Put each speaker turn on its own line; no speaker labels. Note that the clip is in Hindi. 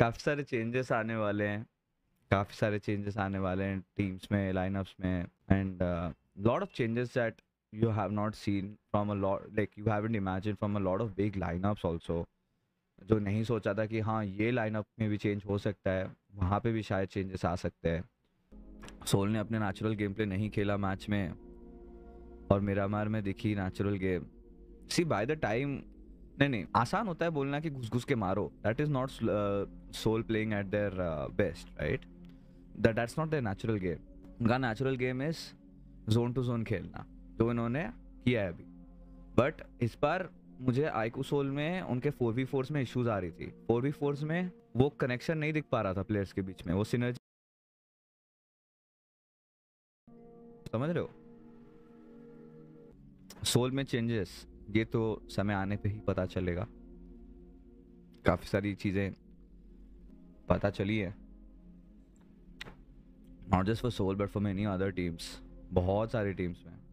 काफ़ी सारे चेंजेस आने वाले हैं काफ़ी सारे चेंजेस आने वाले हैं टीम्स में लाइनअप्स में and lot of changes that have not seen from a lot like you have haven't imagine from a lot of big lineups also जो नहीं सोचा था कि हाँ ये लाइनअप में भी चेंज हो सकता है वहाँ पे भी शायद चेंजेस आ सकते हैं सोल ने अपने नेचुरल गेम प्ले नहीं खेला मैच में और मेरा मार में दिखी natural game see by the time नहीं नहीं आसान होता है बोलना कि घुस घुस के मारो that is not Soul playing at their best right that that's not their natural game उनका natural game is zone to zone खेलना जो इन्होंने किया है अभी बट इस बार मुझे आईकू सोल में उनके फोर वी फोर्स में इश्यूज आ रही थी फोर वी फोर्स में वो कनेक्शन नहीं दिख पा रहा था प्लेयर्स के बीच में वो सिनर्जी समझ रहे हो सोल में चेंजेस ये तो समय आने पे ही पता चलेगा काफ़ी सारी चीज़ें पता चली है not just for Soul but for many other teams बहुत सारी टीम्स में